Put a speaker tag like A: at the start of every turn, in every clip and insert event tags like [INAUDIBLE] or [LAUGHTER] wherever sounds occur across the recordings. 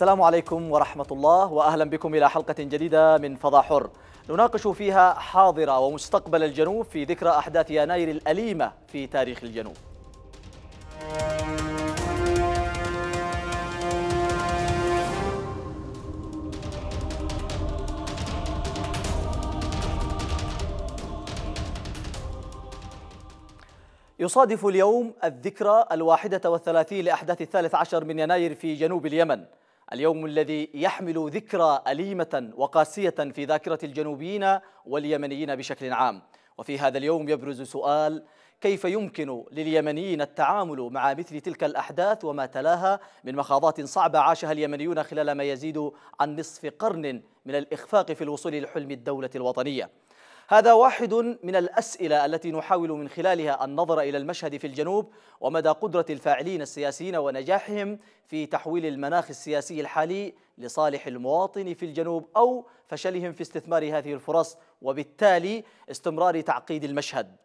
A: السلام عليكم ورحمة الله وأهلا بكم إلى حلقة جديدة من فضاء حر نناقش فيها حاضرة ومستقبل الجنوب في ذكرى أحداث يناير الأليمة في تاريخ الجنوب يصادف اليوم الذكرى الواحدة والثلاثين لأحداث الثالث عشر من يناير في جنوب اليمن اليوم الذي يحمل ذكرى أليمة وقاسية في ذاكرة الجنوبيين واليمنيين بشكل عام وفي هذا اليوم يبرز سؤال كيف يمكن لليمنيين التعامل مع مثل تلك الأحداث وما تلاها من مخاضات صعبة عاشها اليمنيون خلال ما يزيد عن نصف قرن من الإخفاق في الوصول لحلم الدولة الوطنية هذا واحد من الأسئلة التي نحاول من خلالها النظر إلى المشهد في الجنوب ومدى قدرة الفاعلين السياسيين ونجاحهم في تحويل المناخ السياسي الحالي لصالح المواطن في الجنوب أو فشلهم في استثمار هذه الفرص وبالتالي استمرار تعقيد المشهد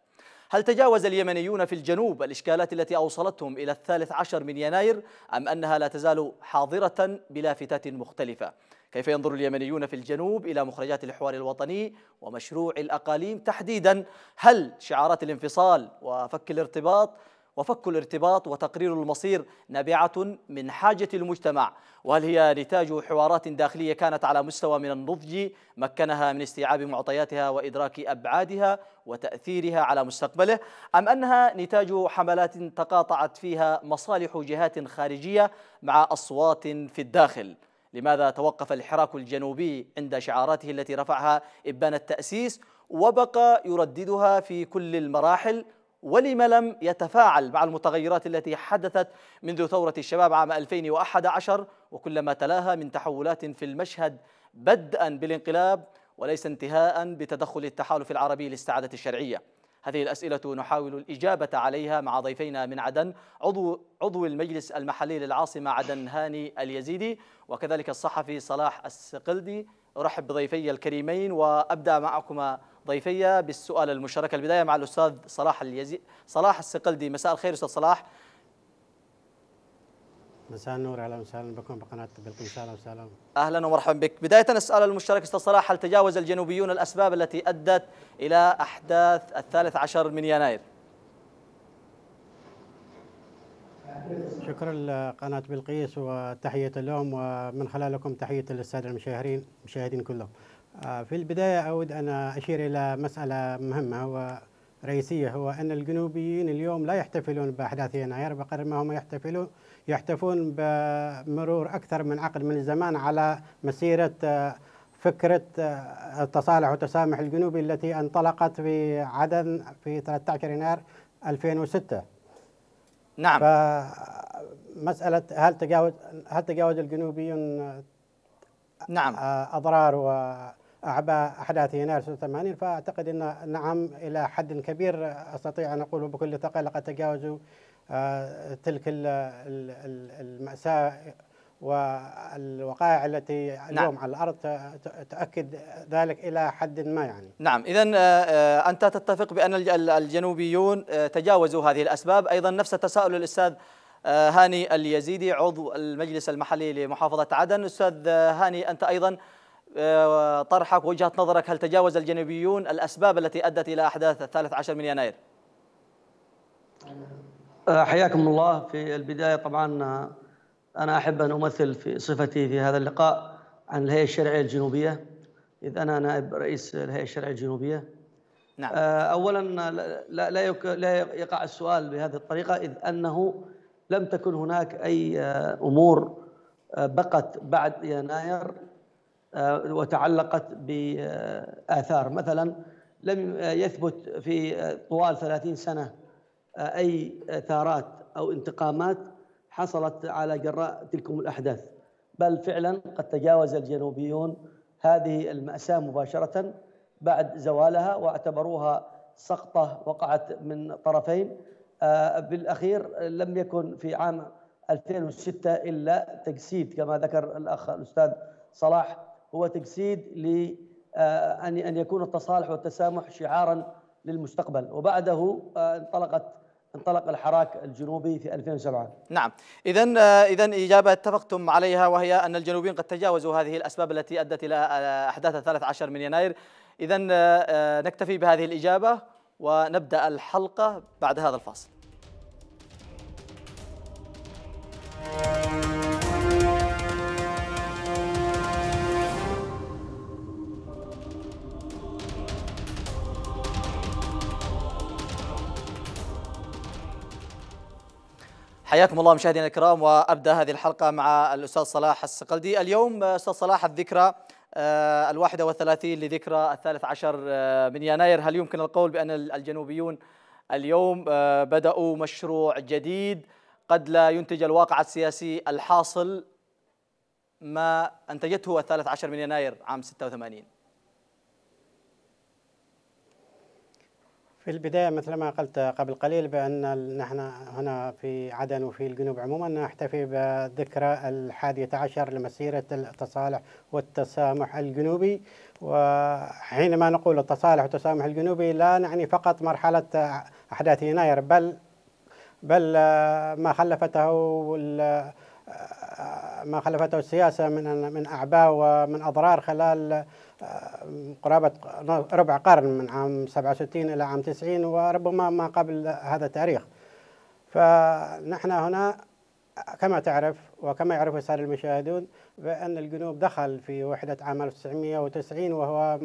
A: هل تجاوز اليمنيون في الجنوب الإشكالات التي أوصلتهم إلى الثالث عشر من يناير أم أنها لا تزال حاضرة بلافتات مختلفة؟ كيف ينظر اليمنيون في الجنوب إلى مخرجات الحوار الوطني ومشروع الأقاليم تحديدا هل شعارات الانفصال وفك الارتباط وفك الارتباط وتقرير المصير نابعة من حاجة المجتمع وهل هي نتاج حوارات داخلية كانت على مستوى من النضج مكنها من استيعاب معطياتها وإدراك أبعادها وتأثيرها على مستقبله أم أنها نتاج حملات تقاطعت فيها مصالح جهات خارجية مع أصوات في الداخل لماذا توقف الحراك الجنوبي عند شعاراته التي رفعها إبان التأسيس وبقى يرددها في كل المراحل ولم لم يتفاعل مع المتغيرات التي حدثت منذ ثورة الشباب عام 2011 وكلما تلاها من تحولات في المشهد بدءا بالانقلاب وليس انتهاء بتدخل التحالف العربي لاستعادة الشرعية هذه الأسئلة نحاول الإجابة عليها مع ضيفينا من عدن عضو, عضو المجلس المحلي للعاصمة عدن هاني اليزيدي وكذلك الصحفي صلاح السقلدي أرحب بضيفي الكريمين وأبدأ معكما ضيفي بالسؤال المشترك البداية مع الأستاذ صلاح اليزي صلاح السقلدي مساء الخير أستاذ صلاح
B: مساء النور اهلا وسهلا بكم بقناه بلقيس اهلا وسهلا
A: اهلا ومرحبا بك، بدايه نسال المشترك استاذ صلاح هل تجاوز الجنوبيون الاسباب التي ادت الى احداث الثالث عشر من يناير؟
B: شكرا لقناه بلقيس وتحيه لهم ومن خلالكم تحيه للساده المشاهرين المشاهدين كلهم. آه، في البدايه اود ان اشير الى مساله مهمه و رئيسية هو أن الجنوبيين اليوم لا يحتفلون بأحداث يناير بقدر ما هم يحتفلون يحتفون بمرور أكثر من عقد من الزمان على مسيرة آه، فكرة آه، التصالح والتسامح الجنوبي التي انطلقت في عدن في 13 يناير 2006 نعم فمسألة هل تجاوز هل تجاوز الجنوبيون نعم آه، أضرار وأعباء أحداث يناير 86 فأعتقد أن نعم إلى حد كبير أستطيع أن أقول بكل ثقة لقد تجاوزوا آه، تلك المأساة والوقائع التي نعم. اليوم نعم. على الارض تؤكد ذلك الى حد ما يعني.
A: نعم، اذا آه، آه، انت تتفق بان الجنوبيون تجاوزوا هذه الاسباب، ايضا نفس التساؤل للاستاذ هاني اليزيدي عضو المجلس المحلي لمحافظه عدن، استاذ هاني انت ايضا طرحك وجهه نظرك هل تجاوز الجنوبيون الاسباب التي ادت الى احداث الثالث عشر من يناير؟
C: آه، حياكم الله في البداية طبعا آه، أنا أحب أن أمثل في صفتي في هذا اللقاء عن الهيئة الشرعية الجنوبية إذ أنا نائب رئيس الهيئة الشرعية الجنوبية نعم. آه، أولا لا, لا, يقع السؤال بهذه الطريقة إذ أنه لم تكن هناك أي أمور بقت بعد يناير وتعلقت بآثار مثلا لم يثبت في طوال 30 سنة أي اثارات أو انتقامات حصلت على جراء تلكم الأحداث بل فعلا قد تجاوز الجنوبيون هذه المأساة مباشرة بعد زوالها واعتبروها سقطة وقعت من طرفين آه، بالأخير لم يكن في عام 2006 إلا تجسيد كما ذكر الأخ الأستاذ صلاح هو تجسيد ل آه، أن يكون التصالح والتسامح شعارا للمستقبل وبعده آه، انطلقت انطلق الحراك الجنوبي في 2007
A: نعم إذا آه، إذا إجابة اتفقتم عليها وهي أن الجنوبيين قد تجاوزوا هذه الأسباب التي أدت إلى آه، أحداث 13 من يناير إذا آه، نكتفي بهذه الإجابة ونبدأ الحلقة بعد هذا الفاصل حياكم الله مشاهدينا الكرام وابدا هذه الحلقه مع الاستاذ صلاح السقلدي اليوم استاذ صلاح الذكرى آه، الواحدة والثلاثين لذكرى الثالث عشر آه، من يناير هل يمكن القول بأن الجنوبيون اليوم آه، بدأوا مشروع جديد قد لا ينتج الواقع السياسي الحاصل ما أنتجته الثالث عشر من يناير عام 86
B: في البداية مثل ما قلت قبل قليل بأن نحن هنا في عدن وفي الجنوب عموما نحتفي بذكرى الحادية عشر لمسيرة التصالح والتسامح الجنوبي وحينما نقول التصالح والتسامح الجنوبي لا نعني فقط مرحلة أحداث يناير بل بل ما خلفته ما خلفته السياسة من من أعباء ومن أضرار خلال آه، قرابة ربع قرن من عام 67 إلى عام 90 وربما ما قبل هذا التاريخ فنحن هنا كما تعرف وكما يعرف السادة المشاهدون بأن الجنوب دخل في وحدة عام 1990 وهو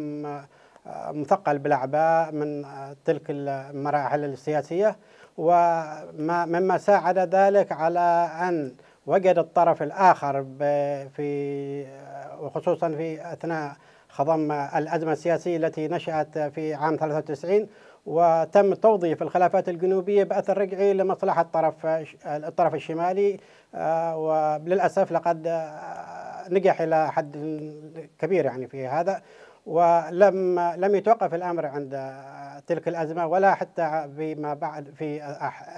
B: آه، مثقل بالأعباء من تلك المراحل السياسية وما مما ساعد ذلك على أن وجد الطرف الآخر في وخصوصا في أثناء خضم الأزمة السياسية التي نشأت في عام 93 وتم توظيف الخلافات الجنوبية بأثر رجعي لمصلحة الطرف الطرف الشمالي آه، وللأسف لقد آه، نجح إلى حد كبير يعني في هذا ولم لم يتوقف الامر عند تلك الازمه ولا حتى فيما بعد في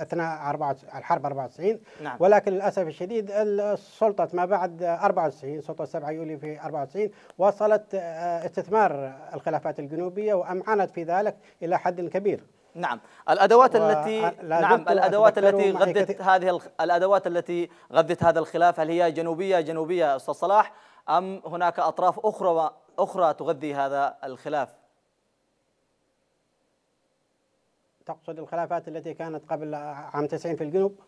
B: اثناء الحرب 94 نعم. ولكن للاسف الشديد السلطه ما بعد 94 سلطه 7 يوليو في 94 وصلت آه، استثمار الخلافات الجنوبيه وامعنت في ذلك الى حد كبير. نعم الادوات التي نعم الادوات التي غذت
A: هذه الادوات التي غذت هذا الخلاف هل هي جنوبيه جنوبيه استاذ صلاح أم هناك أطراف أخرى أخرى تغذي هذا الخلاف؟
B: تقصد الخلافات التي كانت قبل عام 90 في الجنوب؟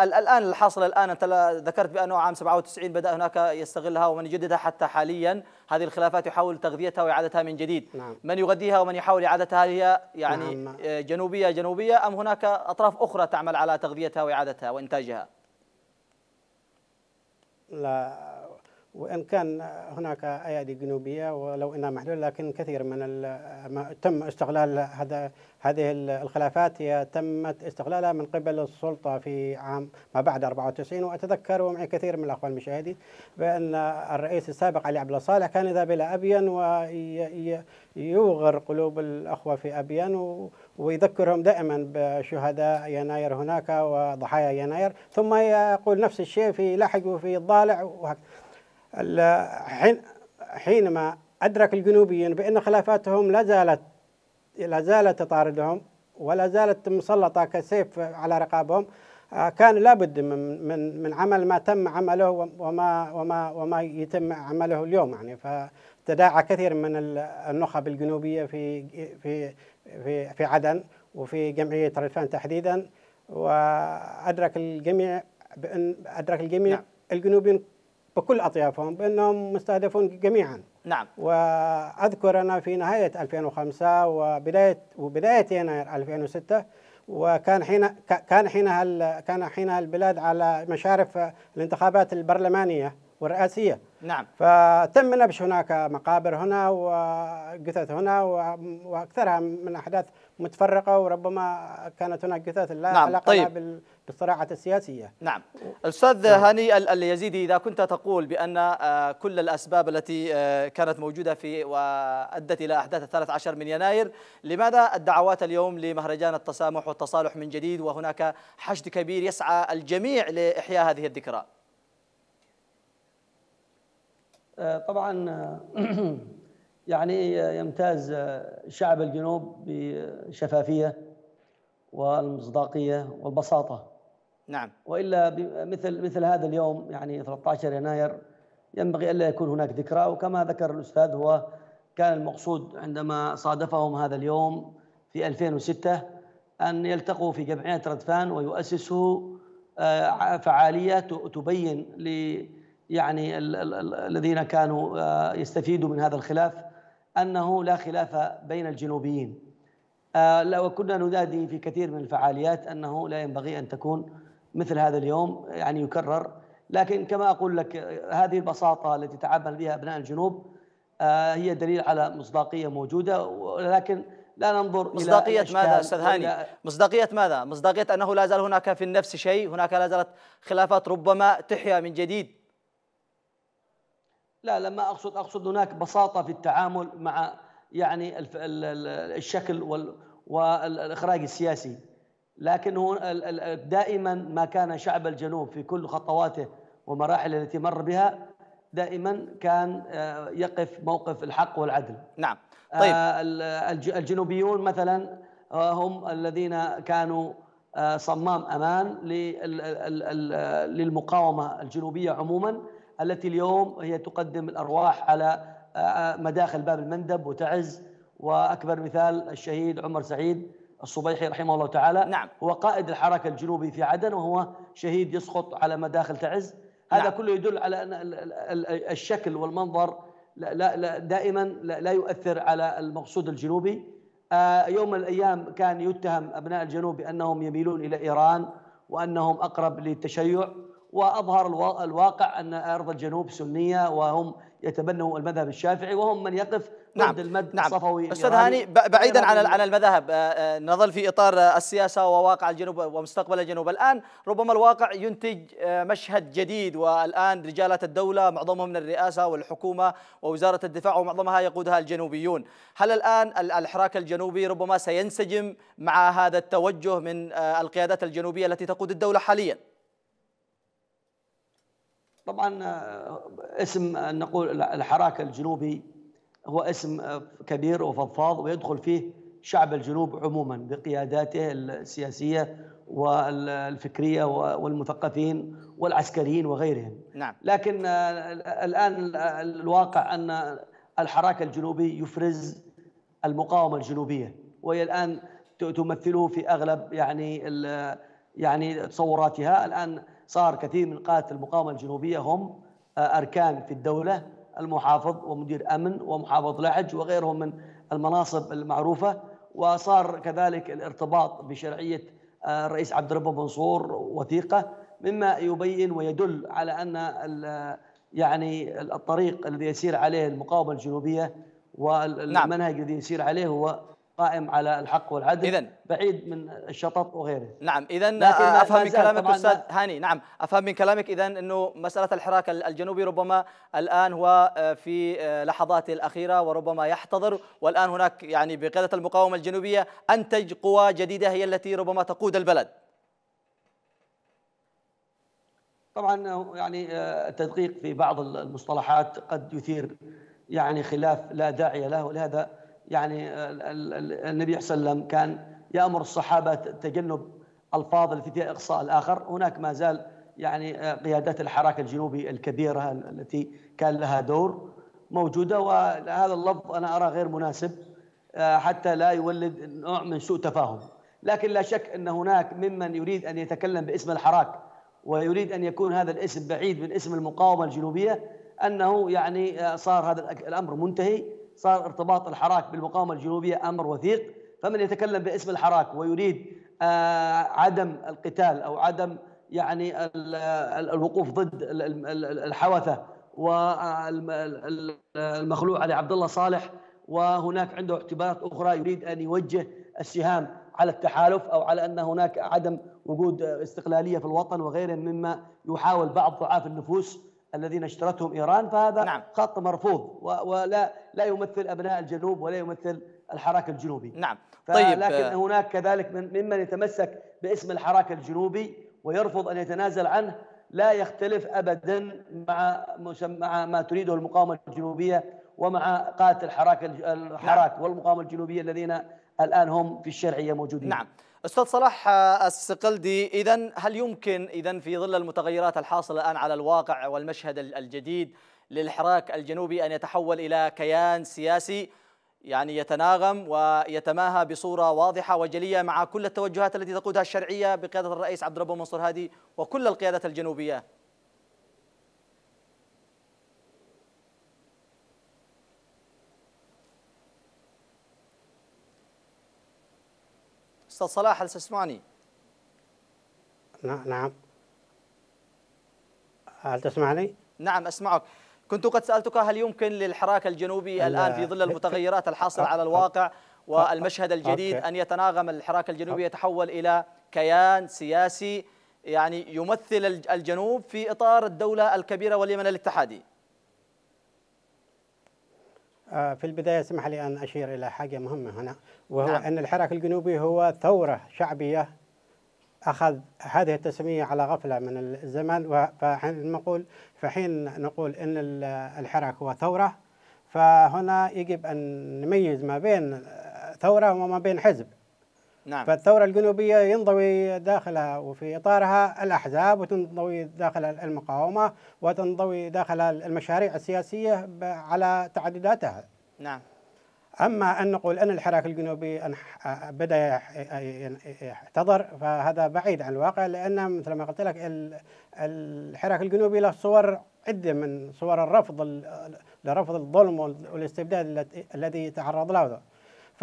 A: الان الحاصل الان انت ذكرت بانه عام 97 بدا هناك يستغلها ومن يجددها حتى حاليا هذه الخلافات يحاول تغذيتها واعادتها من جديد نعم. من يغذيها ومن يحاول اعادتها هي يعني نعم. آه، جنوبيه جنوبيه ام هناك اطراف اخرى تعمل على تغذيتها واعادتها وانتاجها
B: لا وإن كان هناك أيادي جنوبية ولو إنها محدودة لكن كثير من تم استغلال هذا هذه الخلافات هي تمت استغلالها من قبل السلطة في عام ما بعد 94 وأتذكر ومعي كثير من الأخوة المشاهدين بأن الرئيس السابق علي عبد الله صالح كان يذهب الى أبين ويوغر قلوب الأخوة في أبين ويذكرهم دائما بشهداء يناير هناك وضحايا يناير ثم يقول نفس الشيء في لحج وفي الضالع وهكذا حينما أدرك الجنوبيين بأن خلافاتهم لا زالت لا زالت تطاردهم ولا زالت مسلطة كسيف على رقابهم آه، كان لابد من من من عمل ما تم عمله وما وما وما يتم عمله اليوم يعني فتداعى كثير من النخب الجنوبيه في في في في عدن وفي جمعيه طرفان تحديدا وادرك الجميع بان ادرك الجميع نعم. الجنوبيين بكل أطيافهم بأنهم مستهدفون جميعا نعم وأذكر أنا في نهاية 2005 وبداية وبداية يناير 2006 وكان حين كان حينها كان حينها البلاد على مشارف الانتخابات البرلمانيه والرئاسيه نعم فتم نبش هناك مقابر هنا وجثث هنا واكثرها من احداث متفرقه وربما كانت هناك جثث لا نعم. علاقه طيب. الصراعات السياسية نعم
A: أستاذ نعم. هاني اليزيدي إذا كنت تقول بأن آه، كل الأسباب التي آه، كانت موجودة في وأدت إلى أحداث عشر من يناير لماذا الدعوات اليوم لمهرجان التسامح والتصالح من جديد وهناك حشد كبير يسعى الجميع لإحياء هذه الذكرى
C: آه، طبعا [CLEARS THROAT] يعني يمتاز شعب الجنوب بشفافيه والمصداقيه والبساطه نعم والا مثل مثل هذا اليوم يعني 13 يناير ينبغي الا يكون هناك ذكرى وكما ذكر الاستاذ هو كان المقصود عندما صادفهم هذا اليوم في 2006 ان يلتقوا في جمعيه ردفان ويؤسسوا آه، فعاليه تبين ل يعني الذين كانوا آه، يستفيدوا من هذا الخلاف انه لا خلاف بين الجنوبيين آه، وكنا ننادي في كثير من الفعاليات انه لا ينبغي ان تكون مثل هذا اليوم يعني يكرر لكن كما اقول لك هذه البساطه التي تعامل بها ابناء الجنوب آه، هي دليل على مصداقيه موجوده ولكن لا ننظر مصداقية إلى ماذا أستاذ هاني؟ مصداقية ماذا؟ مصداقية أنه
A: لا زال هناك في النفس شيء، هناك لا زالت خلافات ربما تحيا من جديد.
C: لا لما أقصد أقصد هناك بساطة في التعامل مع يعني الشكل والاخراج السياسي لكن دائما ما كان شعب الجنوب في كل خطواته ومراحل التي مر بها دائما كان آه، يقف موقف الحق والعدل نعم طيب آه، الجنوبيون مثلا آه، هم الذين كانوا صمام امان للمقاومه الجنوبيه عموما التي اليوم هي تقدم الارواح على مداخل باب المندب وتعز واكبر مثال الشهيد عمر سعيد الصبيحي رحمه الله تعالى نعم هو قائد الحركة الجنوبي في عدن وهو شهيد يسقط على مداخل تعز هذا نعم. كله يدل على أن الشكل والمنظر لا لا دائما لا يؤثر على المقصود الجنوبي آه، يوم من الأيام كان يتهم أبناء الجنوب بأنهم يميلون إلى إيران وأنهم أقرب للتشيع وأظهر الواقع أن أرض الجنوب سنية وهم يتبنوا المذهب الشافعي وهم من يقف نعم ضد المد نعم الصفوي استاذ هاني بعيدا عن عن
A: المذهب آه، آه، نظل في اطار السياسه وواقع الجنوب ومستقبل الجنوب الان ربما الواقع ينتج آه، مشهد جديد والان رجالات الدوله معظمهم من الرئاسه والحكومه ووزاره الدفاع ومعظمها يقودها الجنوبيون هل الان الحراك الجنوبي ربما سينسجم مع هذا التوجه من القيادات الجنوبيه التي تقود الدوله حاليا
C: طبعا آه، اسم آه، نقول الحراك الجنوبي هو اسم آه، كبير وفضفاض ويدخل فيه شعب الجنوب عموما بقياداته السياسيه والفكريه والمثقفين والعسكريين وغيرهم نعم. لكن الان الواقع ان الحراك الجنوبي يفرز المقاومه الجنوبيه وهي الان تمثله في اغلب يعني يعني تصوراتها الان صار كثير من قادة المقاومة الجنوبية هم آه، أركان في الدولة المحافظ ومدير أمن ومحافظ لحج وغيرهم من المناصب المعروفة وصار كذلك الارتباط بشرعية آه، الرئيس عبد الرب منصور وثيقة مما يبين ويدل على أن يعني الطريق الذي يسير عليه المقاومة الجنوبية والمنهج نعم. الذي يسير عليه هو قائم على الحق والعدل إذن بعيد من الشطط وغيره نعم اذا آه، افهم من كلامك استاذ
A: هاني نعم افهم من كلامك اذا انه مساله الحراك الجنوبي ربما الان هو آه، في آه، لحظاته الاخيره وربما يحتضر والان هناك يعني بقياده المقاومه الجنوبيه انتج قوى جديده هي التي ربما تقود البلد
C: طبعا يعني التدقيق في بعض المصطلحات قد يثير يعني خلاف لا داعي له ولهذا يعني النبي صلى الله عليه وسلم كان يامر الصحابه تجنب الفاظ التي فيها اقصاء الاخر هناك ما زال يعني آه، قيادات الحراك الجنوبي الكبيره التي كان لها دور موجوده وهذا اللفظ انا ارى غير مناسب آه، حتى لا يولد نوع من سوء تفاهم لكن لا شك ان هناك ممن يريد ان يتكلم باسم الحراك ويريد ان يكون هذا الاسم بعيد من اسم المقاومه الجنوبيه انه يعني آه، صار هذا الامر منتهي صار ارتباط الحراك بالمقاومة الجنوبية أمر وثيق فمن يتكلم باسم الحراك ويريد آه، عدم القتال أو عدم يعني الوقوف ضد الحوثة والمخلوع آه، علي عبد الله صالح وهناك عنده اعتبارات أخرى يريد أن يوجه السهام على التحالف أو على أن هناك عدم وجود استقلالية في الوطن وغيره مما يحاول بعض ضعاف النفوس الذين اشترتهم ايران فهذا نعم. خط مرفوض ولا لا يمثل ابناء الجنوب ولا يمثل الحراك الجنوبي نعم طيب لكن هناك كذلك من ممن يتمسك باسم الحراك الجنوبي ويرفض ان يتنازل عنه لا يختلف ابدا مع مع ما تريده المقاومه الجنوبيه ومع قاده الحراك الحراك نعم. والمقاومه الجنوبيه الذين الان هم في الشرعيه موجودين نعم استاذ صلاح آه، السقلدي
A: اذا هل يمكن اذا في ظل المتغيرات الحاصله الان على الواقع والمشهد الجديد للحراك الجنوبي ان يتحول الى كيان سياسي يعني يتناغم ويتماهى بصوره واضحه وجليه مع كل التوجهات التي تقودها الشرعيه بقياده الرئيس عبد الرب منصور هادي وكل القيادات الجنوبيه استاذ صلاح هل تسمعني؟
B: نعم هل تسمعني؟
A: نعم اسمعك كنت قد سالتك هل يمكن للحراك الجنوبي الان في ظل المتغيرات الحاصله على الواقع والمشهد الجديد ان يتناغم الحراك الجنوبي يتحول الى كيان سياسي يعني يمثل الجنوب في اطار الدوله الكبيره واليمن الاتحادي
B: آه، في البداية اسمح لي أن أشير إلى حاجة مهمة هنا وهو نعم. أن الحراك الجنوبي هو ثورة شعبية أخذ هذه التسمية على غفلة من الزمن فحين نقول فحين نقول أن الحراك هو ثورة فهنا يجب أن نميز ما بين ثورة وما بين حزب نعم فالثورة الجنوبية ينضوي داخلها وفي إطارها الأحزاب وتنضوي داخل المقاومة وتنضوي داخل المشاريع السياسية على تعدداتها نعم أما أن نقول أن الحراك الجنوبي بدأ يحتضر فهذا بعيد عن الواقع لأن مثل ما قلت لك الحراك الجنوبي له صور عدة من صور الرفض لرفض الظلم والاستبداد الذي تعرض له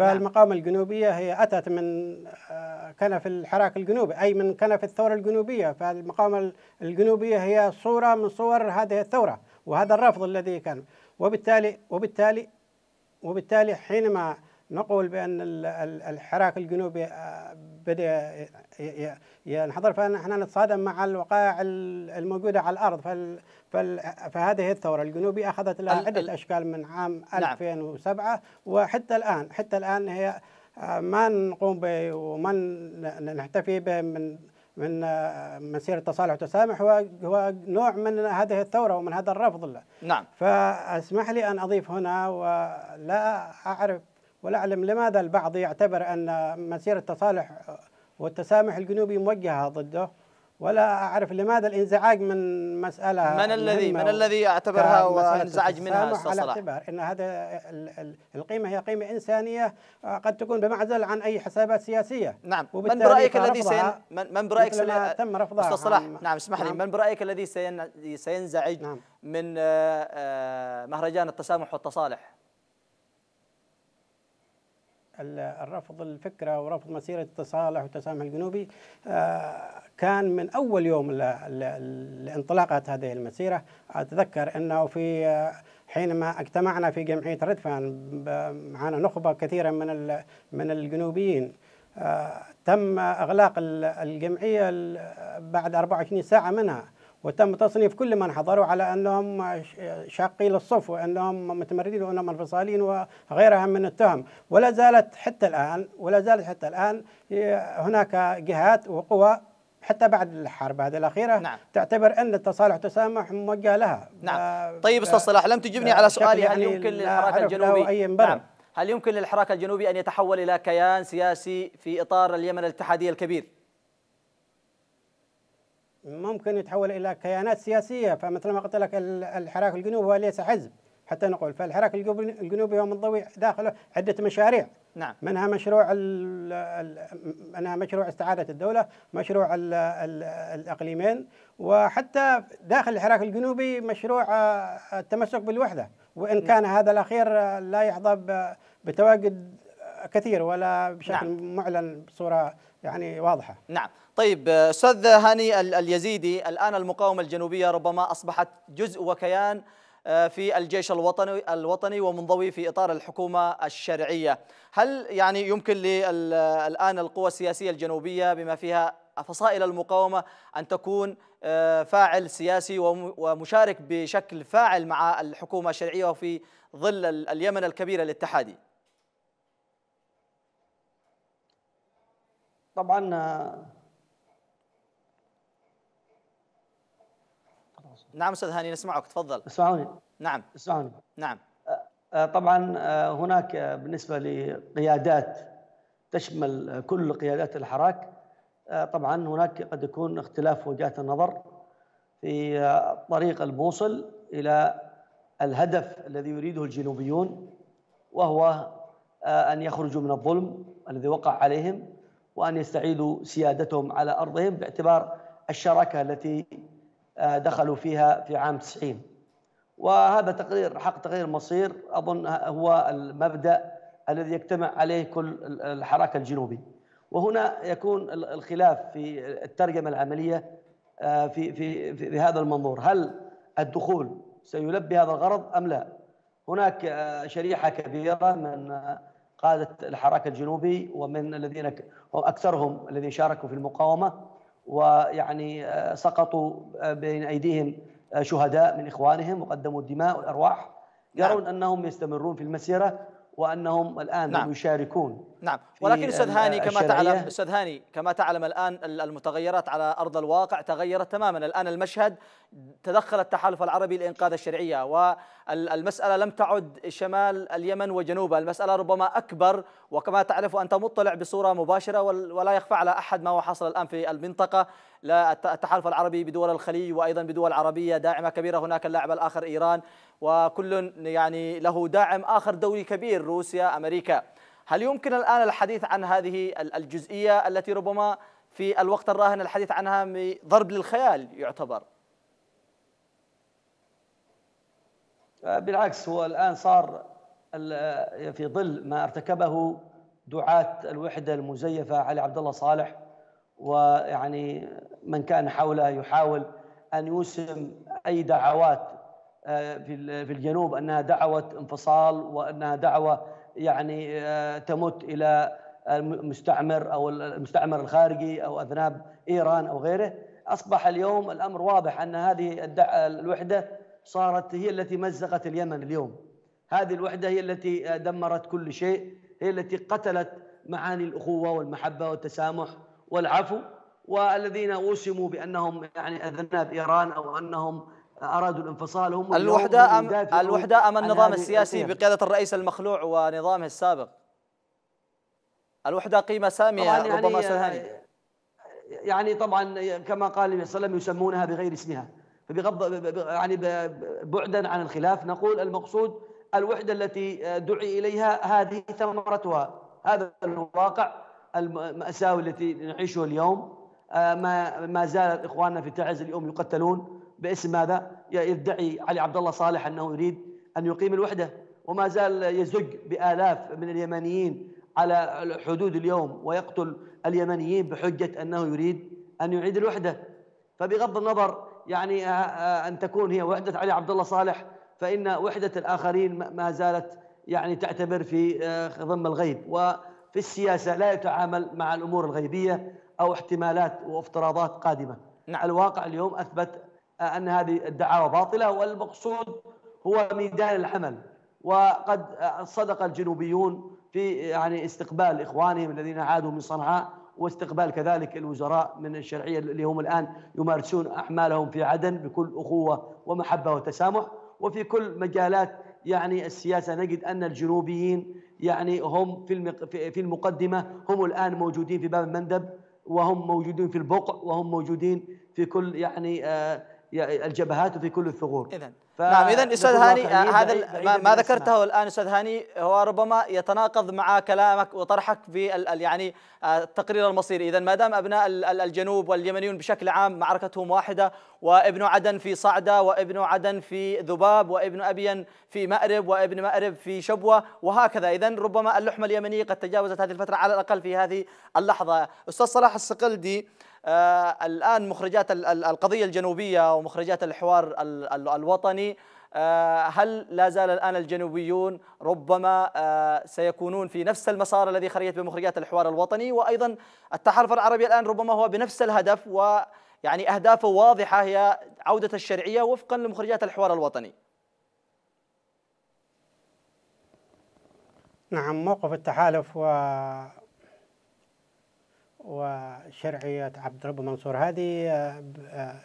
B: نعم. فالمقاومة الجنوبية هي أتت من آه، كنف الحراك الجنوبي أي من كنف الثورة الجنوبية فالمقاومة الجنوبية هي صورة من صور هذه الثورة وهذا الرفض الذي كان وبالتالي وبالتالي وبالتالي حينما نقول بأن الحراك الجنوبي آه، بدأ ينحضر يعني فنحن نتصادم مع الوقائع الموجودة على الأرض فال فال فهذه الثورة الجنوبية أخذت لها عدة أشكال من عام 2007 نعم. وحتى الآن حتى الآن هي آه، ما نقوم به وما نحتفي به من من آه، مسيرة تصالح وتسامح هو نوع من هذه الثورة ومن هذا الرفض له نعم فاسمح لي أن أضيف هنا ولا أعرف ولا أعلم لماذا البعض يعتبر أن مسيرة تصالح والتسامح الجنوبي موجهة ضده ولا أعرف لماذا الانزعاج من مسألة من الذي من الذي اعتبرها وانزعج منها أستاذ صلاح؟ على اعتبار أن هذا القيمة هي قيمة إنسانية آه، قد تكون بمعزل عن أي حسابات سياسية نعم من برأيك الذي سين من, من برأيك سين تم رفضها صلاح نعم اسمح لي نعم
A: من برأيك الذي سين سينزعج نعم من آه، آه، مهرجان التسامح والتصالح
B: الرفض الفكره ورفض مسيره التصالح والتسامح الجنوبي آه، كان من اول يوم لانطلاقه هذه المسيره اتذكر انه في آه، حينما اجتمعنا في جمعيه ردفان معنا نخبه كثيره من من الجنوبيين آه، تم اغلاق الجمعيه بعد 24 ساعه منها وتم تصنيف كل من حضروا على انهم شاقي للصف وانهم متمردين وانهم انفصاليين وغيرها من التهم ولا زالت حتى الان ولا زالت حتى الان هناك جهات وقوى حتى بعد الحرب هذه الاخيره نعم. تعتبر ان التصالح والتسامح موجه لها
A: نعم طيب استاذ صلاح لم تجبني على سؤالي يعني هل يمكن للحراك الجنوبي أي نعم هل يمكن للحراك الجنوبي ان يتحول الى كيان سياسي في اطار اليمن الاتحادي الكبير؟
B: ممكن يتحول إلى كيانات سياسية فمثل ما قلت لك الحراك الجنوبي هو ليس حزب حتى نقول فالحراك الجنوبي هو منضوي داخله عدة مشاريع نعم. منها مشروع منها مشروع استعادة الدولة مشروع الأقليمين وحتى داخل الحراك الجنوبي مشروع آه، التمسك بالوحدة وإن نعم. كان هذا الأخير آه، لا يحظى بتواجد آه، كثير ولا بشكل نعم. معلن بصورة يعني واضحة
A: نعم طيب أستاذ هاني اليزيدي الآن المقاومة الجنوبية ربما أصبحت جزء وكيان آه، في الجيش الوطني الوطني ومنضوي في اطار الحكومه الشرعيه، هل يعني يمكن الان القوى السياسيه الجنوبيه بما فيها فصائل المقاومه ان تكون آه، فاعل سياسي ومشارك بشكل فاعل مع الحكومه الشرعيه وفي ظل اليمن الكبير الاتحادي؟
C: طبعا آه،
A: نعم استاذ هاني نسمعك تفضل اسمعوني
C: نعم اسمعوني
A: نعم آه،
C: آه، طبعا هناك بالنسبه
A: لقيادات
C: تشمل كل قيادات الحراك طبعا هناك قد يكون اختلاف وجهات النظر في طريق الموصل الى الهدف الذي يريده الجنوبيون وهو ان يخرجوا من الظلم الذي وقع عليهم وأن يستعيدوا سيادتهم على أرضهم باعتبار الشراكة التي آه، دخلوا فيها في عام 90 وهذا تقرير حق تقرير مصير أظن هو المبدأ الذي يجتمع عليه كل الحراك الجنوبي وهنا يكون الخلاف في الترجمة العملية آه، في, في, في هذا المنظور هل الدخول سيلبي هذا الغرض أم لا هناك آه، شريحة كبيرة من قادة الحراك الجنوبي ومن الذين أكثرهم الذين شاركوا في المقاومة ويعني آه، سقطوا آه، بين أيديهم آه، شهداء من إخوانهم وقدموا الدماء والأرواح نعم. يرون أنهم يستمرون في المسيرة وانهم الان نعم. يشاركون نعم ولكن استاذ هاني كما تعلم
A: استاذ هاني كما تعلم الان المتغيرات على ارض الواقع تغيرت تماما الان المشهد تدخل التحالف العربي لانقاذ الشرعيه والمساله لم تعد شمال اليمن وجنوبها المساله ربما اكبر وكما تعرف انت مطلع بصوره مباشره ولا يخفى على احد ما هو حصل الان في المنطقه لا التحالف العربي بدول الخليج وايضا بدول عربيه داعمه كبيره هناك اللاعب الاخر ايران وكل يعني له داعم آخر دولي كبير روسيا أمريكا هل يمكن الآن الحديث عن هذه الجزئية التي ربما في الوقت الراهن الحديث
C: عنها ضرب للخيال يعتبر آه، بالعكس هو الآن صار آه، في ظل ما ارتكبه دعاة الوحدة المزيفة علي عبد الله صالح ويعني من كان حوله يحاول أن يوسم أي دعوات آه، في في الجنوب انها دعوه انفصال وانها دعوه يعني آه، تمت الى المستعمر او المستعمر الخارجي او اذناب ايران او غيره اصبح اليوم الامر واضح ان هذه الوحده صارت هي التي مزقت اليمن اليوم هذه الوحده هي التي آه، دمرت كل شيء هي التي قتلت معاني الاخوه والمحبه والتسامح والعفو والذين وسموا بانهم يعني اذناب ايران او انهم ارادوا الانفصال هم الوحده ام الوحده ام النظام السياسي بقياده الرئيس المخلوع ونظامه السابق الوحده قيمه ساميه يعني ربما سهاني يعني طبعا كما قال النبي صلى الله عليه وسلم يسمونها بغير اسمها فبغض يعني بعدا عن الخلاف نقول المقصود الوحده التي دعي اليها هذه ثمرتها هذا الواقع الماساوي التي نعيشه اليوم آه، ما ما زال اخواننا في تعز اليوم يقتلون باسم ماذا؟ يدعي علي عبد الله صالح انه يريد ان يقيم الوحده وما زال يزج بالاف من اليمنيين على الحدود اليوم ويقتل اليمنيين بحجه انه يريد ان يعيد الوحده فبغض النظر يعني آه، آه، ان تكون هي وحده علي عبد الله صالح فان وحده الاخرين ما زالت يعني تعتبر في آه، ضم الغيب وفي السياسه لا يتعامل مع الامور الغيبيه او احتمالات وافتراضات قادمه نعم. الواقع اليوم اثبت أن هذه الدعاوى باطلة والمقصود هو ميدان العمل وقد صدق الجنوبيون في يعني استقبال إخوانهم الذين عادوا من صنعاء واستقبال كذلك الوزراء من الشرعية اللي هم الآن يمارسون أعمالهم في عدن بكل أخوة ومحبة وتسامح وفي كل مجالات يعني السياسة نجد أن الجنوبيين يعني هم في في المقدمة هم الآن موجودين في باب المندب وهم موجودين في البقع وهم موجودين في كل يعني آه الجبهات وفي كل الثغور اذا ف... نعم اذا استاذ هاني آه، هذا ما, ما ذكرته
A: الان استاذ هاني هو ربما يتناقض مع كلامك وطرحك في يعني آه، التقرير المصيري اذا ما دام ابناء الجنوب واليمنيون بشكل عام معركتهم واحده وابن عدن في صعده وابن عدن في ذباب وابن ابين في مأرب وابن مأرب في شبوه وهكذا اذا ربما اللحمه اليمنيه قد تجاوزت هذه الفتره على الاقل في هذه اللحظه استاذ صلاح الصقلدي آه، الآن مخرجات القضية الجنوبية ومخرجات الحوار الوطني آه، هل لا زال الآن الجنوبيون ربما آه، سيكونون في نفس المسار الذي خرجت بمخرجات الحوار الوطني وأيضا التحالف العربي الآن ربما هو بنفس الهدف ويعني أهدافه واضحة هي عودة الشرعية وفقا لمخرجات الحوار الوطني
B: نعم موقف التحالف و وشرعية عبد رب منصور هذه آه،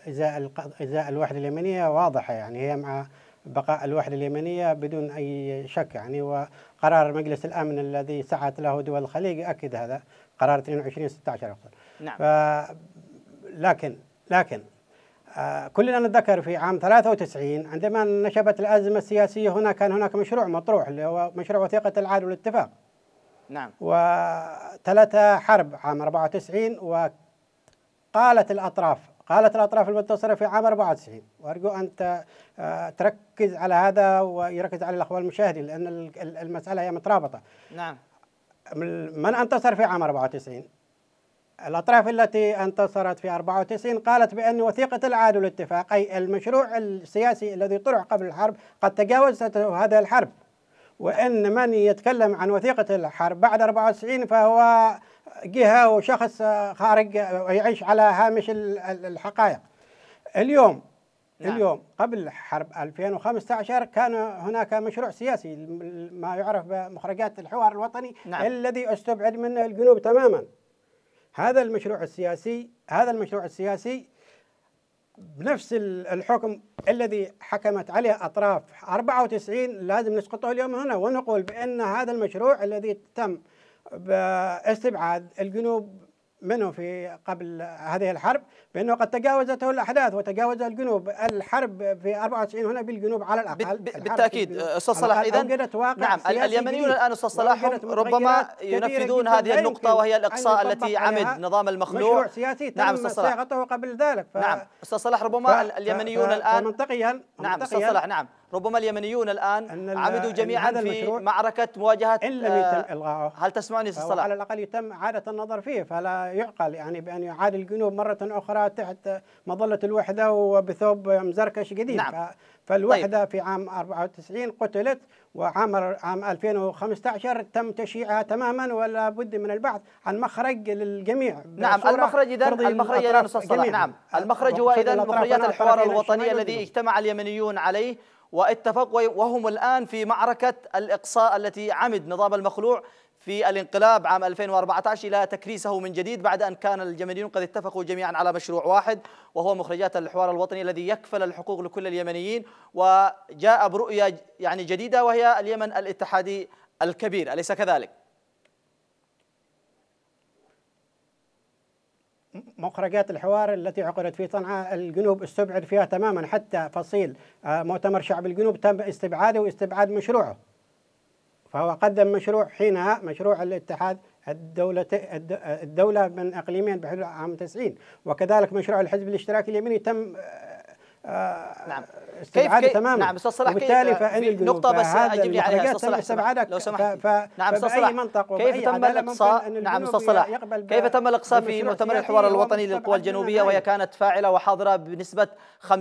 B: إزاء إزاء الوحدة اليمنية واضحة يعني هي مع بقاء الوحدة اليمنية بدون أي شك يعني وقرار مجلس الأمن الذي سعت له دول الخليج أكد هذا قرار 22 16 نعم ف... لكن لكن آه، كلنا نتذكر في عام 93 عندما نشبت الأزمة السياسية هنا كان هناك مشروع مطروح اللي هو مشروع وثيقة العدل والاتفاق نعم وثلاثة حرب عام 94 وقالت الأطراف قالت الأطراف المنتصرة في عام 94 وأرجو أن آه، تركز على هذا ويركز على الأخوة المشاهدين لأن المسألة هي مترابطة نعم من انتصر في عام 94 الأطراف التي انتصرت في 94 قالت بأن وثيقة العهد والاتفاق أي المشروع السياسي الذي طرح قبل الحرب قد تجاوزت هذه الحرب وأن من يتكلم عن وثيقة الحرب بعد 94 فهو جهة وشخص خارج ويعيش على هامش الحقائق اليوم نعم. اليوم قبل حرب 2015 كان هناك مشروع سياسي ما يعرف بمخرجات الحوار الوطني نعم. الذي استبعد منه الجنوب تماما هذا المشروع السياسي هذا المشروع السياسي بنفس الحكم الذي حكمت عليه أطراف 94 لازم نسقطه اليوم هنا ونقول بأن هذا المشروع الذي تم باستبعاد الجنوب منه في قبل هذه الحرب بأنه قد تجاوزته الأحداث وتجاوز الجنوب الحرب في 94 هنا بالجنوب على الأقل بالتأكيد أستاذ صلاح إذا نعم اليمنيون الآن أستاذ صلاح ربما ينفذون هذه النقطة وهي الإقصاء التي عمد نظام المخلوع مشروع سياسي نعم أستاذ صلاح صياغته قبل ذلك ف... نعم أستاذ صلاح ربما ف... اليمنيون ف... الآن منطقيا نعم أستاذ صلاح نعم
A: ربما اليمنيون الآن عمدوا جميعا في
B: معركة مواجهة إن لم يتم آه، إلغائه هل تسمعني استاذ صلاح؟ على الأقل يتم إعادة النظر فيه فلا يعقل يعني بأن يعاد الجنوب مرة أخرى تحت مظلة الوحدة وبثوب مزركش قديم نعم. فالوحدة طيب. في عام 94 قتلت وعام عام 2015 تم تشييعها تماما ولا بد من البحث عن مخرج للجميع نعم المخرج اذا المخرج يا نعم المخرج هو اذا مخرجات الحوار الوطني الذي
A: اجتمع اليمنيون عليه واتفق وهم الآن في معركة الإقصاء التي عمد نظام المخلوع في الانقلاب عام 2014 إلى تكريسه من جديد بعد أن كان اليمنيون قد اتفقوا جميعا على مشروع واحد وهو مخرجات الحوار الوطني الذي يكفل الحقوق لكل اليمنيين وجاء برؤية يعني جديدة وهي اليمن الاتحادي الكبير أليس كذلك؟
B: مخرجات الحوار التي عقدت في صنعاء الجنوب استبعد فيها تماما حتى فصيل آه، مؤتمر شعب الجنوب تم استبعاده واستبعاد مشروعه فهو قدم مشروع حينها مشروع الاتحاد الدولة الدولة من أقليمين بحلول عام 90 وكذلك مشروع الحزب الاشتراكي اليميني تم آه، آه، نعم
A: استبعاده كيف تماما نعم استاذ صلاح وبالتالي آه، فان الجنوب نقطه بس اجبني لي عليها استاذ صلاح استبعادك لو سمحت ف... نعم استاذ صلاح كيف تم الاقصاء نعم استاذ صلاح كيف تم الاقصاء في مؤتمر الحوار الوطني للقوى الجنوبيه وهي كانت فاعله وحاضره بنسبه 50%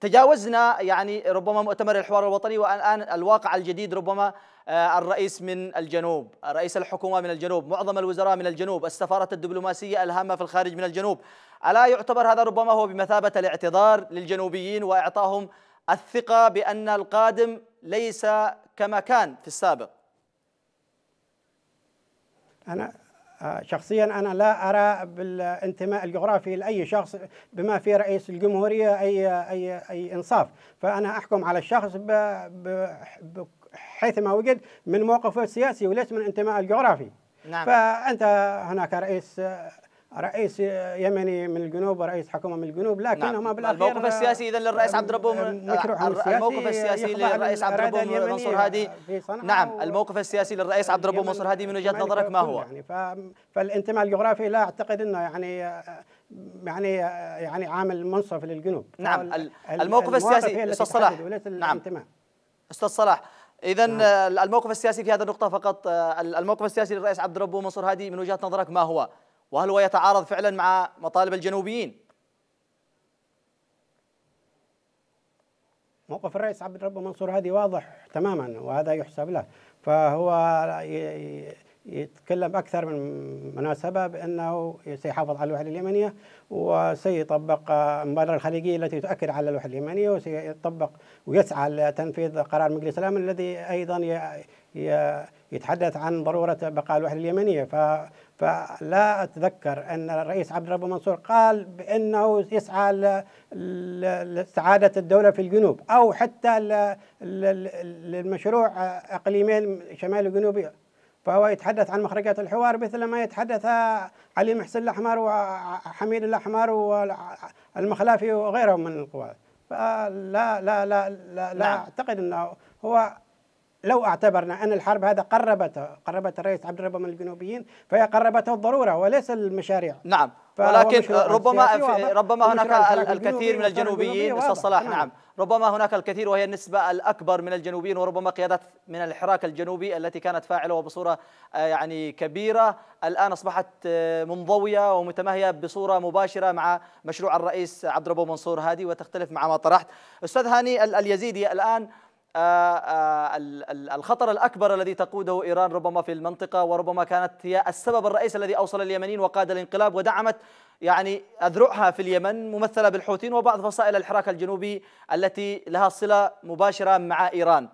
A: تجاوزنا يعني ربما مؤتمر الحوار الوطني والان الواقع الجديد ربما آه، الرئيس من الجنوب رئيس الحكومه من الجنوب معظم الوزراء من الجنوب السفاره الدبلوماسيه الهامه في الخارج من الجنوب ألا يعتبر هذا ربما هو بمثابة الاعتذار للجنوبيين وإعطاهم الثقة بأن القادم ليس كما كان في السابق
B: أنا آه، شخصيا انا لا ارى بالانتماء الجغرافي لاي شخص بما في رئيس الجمهوريه اي اي اي انصاف فانا احكم على الشخص ب ما حيثما وجد من موقفه السياسي وليس من انتماء الجغرافي نعم. فانت هناك رئيس آه، رئيس يمني من الجنوب ورئيس حكومه من الجنوب لكنهما نعم. بالاخير الموقف السياسي اذا للرئيس عبد الربوه آه، آه، نعم، الموقف السياسي للرئيس عبد ربه منصور هادي يعني. يعني، آه، يعني، نعم
A: الموقف السياسي للرئيس عبد ربه منصور هادي من وجهه نظرك ما هو؟ يعني
B: فالانتماء الجغرافي لا اعتقد انه يعني يعني يعني عامل منصف للجنوب نعم الموقف السياسي استاذ صلاح نعم
A: استاذ صلاح اذا نعم. الموقف السياسي في هذه النقطه فقط الموقف السياسي للرئيس عبد ربه منصور هادي من وجهه نظرك ما هو؟ وهل هو يتعارض فعلا مع مطالب الجنوبيين
B: موقف الرئيس عبد ربه منصور هادي واضح تماما وهذا يحسب له فهو يتكلم اكثر من مناسبه بانه سيحافظ على الوحده اليمنيه وسيطبق المبادره الخليجيه التي تؤكد على الوحده اليمنيه وسيطبق ويسعى لتنفيذ قرار مجلس الامن الذي ايضا يتحدث عن ضروره بقاء الوحده اليمنيه ف فلا أتذكر أن الرئيس عبد الرب منصور قال بأنه يسعى لسعادة الدولة في الجنوب أو حتى للمشروع أقليمين شمال وجنوبي فهو يتحدث عن مخرجات الحوار مثل ما يتحدث علي محسن الأحمر وحميد الأحمر والمخلافي وغيرهم من القوى فلا لا لا, لا, لا, لا نعم. أعتقد أنه هو لو اعتبرنا ان الحرب هذا قربت قربت الرئيس عبد الرب من الجنوبيين فهي قربته الضروره وليس المشاريع نعم ولكن ربما ربما هناك الكثير من الجنوبيين استاذ صلاح نعم. نعم
A: ربما هناك الكثير وهي النسبه الاكبر من الجنوبيين وربما قيادات من الحراك الجنوبي التي كانت فاعله وبصوره آه، يعني كبيره الان اصبحت آه، منضويه ومتماهيه بصوره مباشره مع مشروع الرئيس عبد الرب منصور هادي وتختلف مع ما طرحت استاذ هاني اليزيدي الان آه، آه، الخطر الأكبر الذي تقوده إيران ربما في المنطقة وربما كانت هي السبب الرئيسي الذي أوصل اليمنيين وقاد الانقلاب ودعمت يعني أذرعها في اليمن ممثلة بالحوثيين وبعض فصائل الحراك الجنوبي التي لها صلة مباشرة مع إيران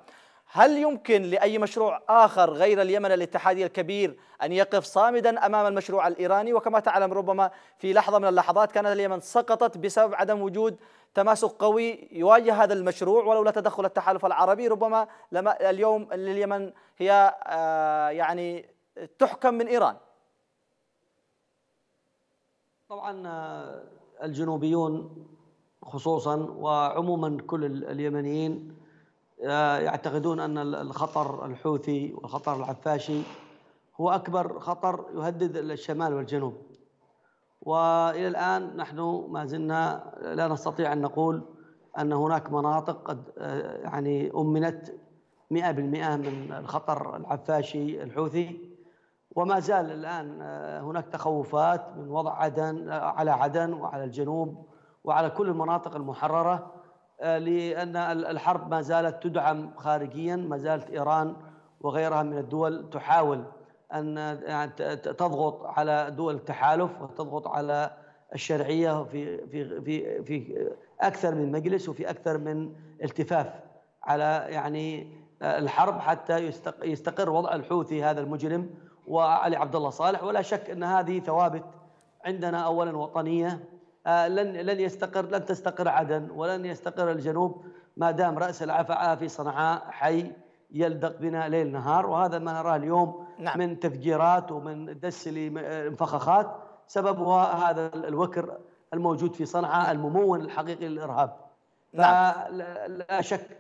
A: هل يمكن لأي مشروع آخر غير اليمن الاتحادي الكبير أن يقف صامدا أمام المشروع الإيراني وكما تعلم ربما في لحظة من اللحظات كانت اليمن سقطت بسبب عدم وجود تماسك قوي يواجه هذا المشروع ولولا تدخل التحالف العربي ربما لما اليوم لليمن هي آه، يعني تحكم من إيران
C: طبعا آه، الجنوبيون خصوصا وعموما كل اليمنيين آه، يعتقدون أن الخطر الحوثي والخطر العفاشي هو أكبر خطر يهدد الشمال والجنوب والى الان نحن ما زلنا لا نستطيع ان نقول ان هناك مناطق قد آه، يعني امنت 100% من الخطر العفاشي الحوثي وما زال الان آه، هناك تخوفات من وضع عدن آه، على عدن وعلى الجنوب وعلى كل المناطق المحرره لان الحرب ما زالت تدعم خارجيا ما زالت ايران وغيرها من الدول تحاول ان يعني، تضغط على دول التحالف وتضغط على الشرعيه في في في في اكثر من مجلس وفي اكثر من التفاف على يعني الحرب حتى يستقر وضع الحوثي هذا المجرم وعلي عبد الله صالح ولا شك ان هذه ثوابت عندنا اولا وطنيه آه، لن لن يستقر لن تستقر عدن ولن يستقر الجنوب ما دام راس العفعه آه، في صنعاء حي يلدق بنا ليل نهار وهذا ما نراه اليوم نعم. من تفجيرات ومن دس لانفخاخات آه، سببها هذا الوكر الموجود في صنعاء الممول الحقيقي للارهاب نعم. لا شك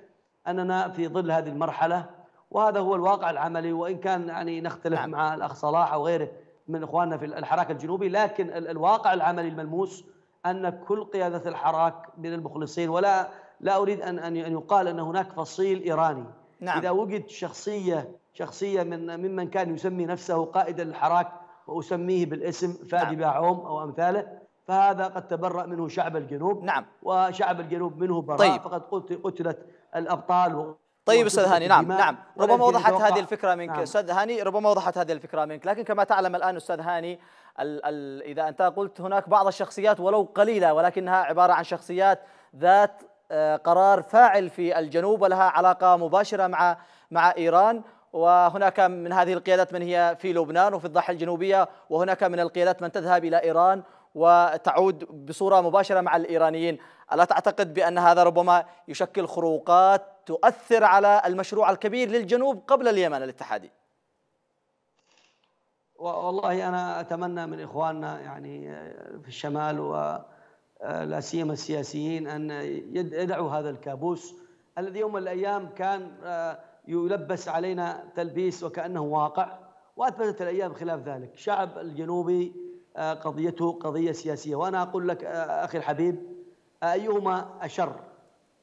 C: اننا في ظل هذه المرحله وهذا هو الواقع العملي وان كان يعني نختلف نعم. مع الاخ صلاح او غيره من اخواننا في الحراك الجنوبي لكن الواقع العملي الملموس ان كل قياده الحراك من المخلصين ولا لا اريد ان ان يقال ان هناك فصيل ايراني نعم. اذا وجد شخصيه شخصية من ممن كان يسمي نفسه قائدا للحراك وأسميه بالاسم فادي نعم. باعوم أو أمثاله فهذا قد تبرأ منه شعب الجنوب نعم وشعب الجنوب منه براء طيب. فقد قتلت الأبطال و...
A: طيب استاذ هاني نعم نعم ربما وضحت هذه الفكره منك نعم. استاذ
C: هاني ربما وضحت هذه
A: الفكره منك لكن كما تعلم الان استاذ هاني ال ال اذا انت قلت هناك بعض الشخصيات ولو قليله ولكنها عباره عن شخصيات ذات آه، قرار فاعل في الجنوب ولها علاقه مباشره مع مع ايران وهناك من هذه القيادات من هي في لبنان وفي الضاحية الجنوبية وهناك من القيادات من تذهب إلى إيران وتعود بصورة مباشرة مع الإيرانيين ألا تعتقد بأن هذا ربما يشكل خروقات تؤثر على المشروع الكبير للجنوب قبل اليمن الاتحادي
C: والله أنا أتمنى من إخواننا يعني في الشمال ولا سيما السياسيين أن يدعوا هذا الكابوس الذي يوم من الأيام كان يلبس علينا تلبيس وكأنه واقع وأثبتت الأيام خلاف ذلك شعب الجنوبي آه، قضيته قضية سياسية وأنا أقول لك آه، أخي الحبيب آه، أيهما أشر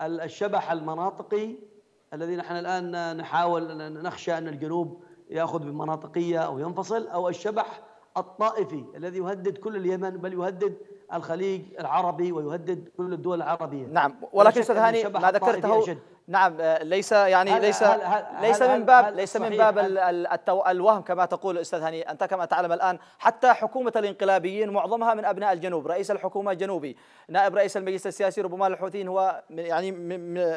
C: الشبح المناطقي الذي نحن الآن نحاول نخشى أن الجنوب يأخذ بمناطقية أو ينفصل أو الشبح الطائفي الذي يهدد كل اليمن بل يهدد الخليج العربي ويهدد كل الدول العربية نعم ولكن أستاذ هاني ما ذكرته نعم
A: آه، ليس يعني هل ليس هل هل ليس من باب ليس من باب الوهم كما تقول استاذ هاني انت كما تعلم الان حتى حكومه الانقلابيين معظمها من ابناء الجنوب رئيس الحكومه جنوبي نائب رئيس المجلس السياسي ربما الحوثيين هو يعني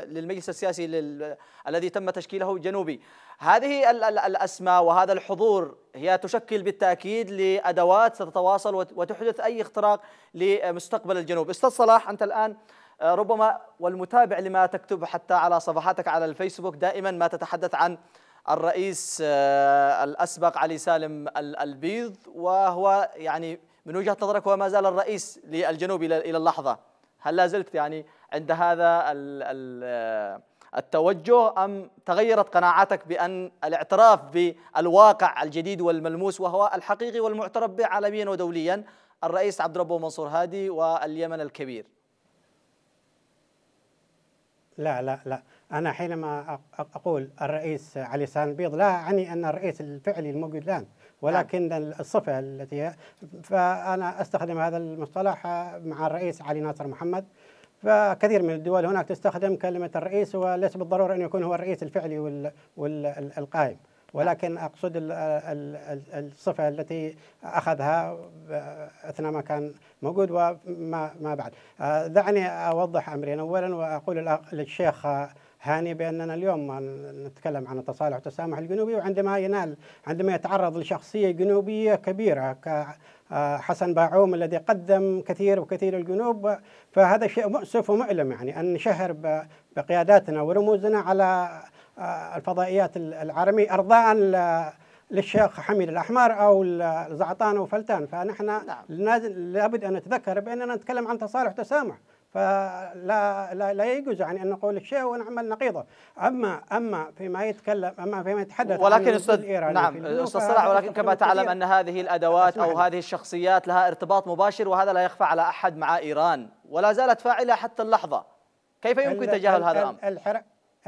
A: للمجلس السياسي لل... الذي تم تشكيله جنوبي هذه الاسماء وهذا الحضور هي تشكل بالتاكيد لادوات ستتواصل وتحدث اي اختراق لمستقبل الجنوب استاذ صلاح انت الان آه، ربما والمتابع لما تكتب حتى على صفحاتك على الفيسبوك دائما ما تتحدث عن الرئيس آه، الأسبق علي سالم البيض وهو يعني من وجهة نظرك هو ما زال الرئيس للجنوب إلى اللحظة هل لا زلت يعني عند هذا آه، التوجه أم تغيرت قناعتك بأن الاعتراف بالواقع الجديد والملموس وهو الحقيقي والمعترف به عالميا ودوليا الرئيس عبد ربه منصور هادي واليمن الكبير
B: لا لا لا أنا حينما أقول الرئيس على سان البيض لا أعني أن الرئيس الفعلي الموجود الآن ولكن نعم. الصفة التي هي فأنا أستخدم هذا المصطلح مع الرئيس علي ناصر محمد فكثير من الدول هناك تستخدم كلمة الرئيس وليس بالضرورة أن يكون هو الرئيس الفعلي والقائم وال... ولكن اقصد الصفه التي اخذها آه، اثناء ما كان موجود وما ما بعد. آه، دعني اوضح امرين اولا واقول للشيخ آه، هاني باننا اليوم نتكلم عن التصالح والتسامح الجنوبي وعندما ينال عندما يتعرض لشخصيه جنوبيه كبيره حسن باعوم الذي قدم كثير وكثير الجنوب فهذا شيء مؤسف ومؤلم يعني ان نشهر بقياداتنا ورموزنا على آه، الفضائيات العالمي ارضاء للشيخ حميد الاحمر او زعطان او فلتان فنحن نعم. لابد ان نتذكر باننا نتكلم عن تصالح وتسامح فلا لا, لا يجوز يعني ان نقول الشيء ونعمل نقيضه اما اما فيما يتكلم اما فيما يتحدث ولكن استاذ نعم استاذ صلاح ولكن كما تعلم ان
A: هذه الادوات او هذه الشخصيات لها ارتباط مباشر وهذا لا يخفى على احد مع ايران ولا زالت فاعله حتى اللحظه
B: كيف يمكن تجاهل هذا الامر؟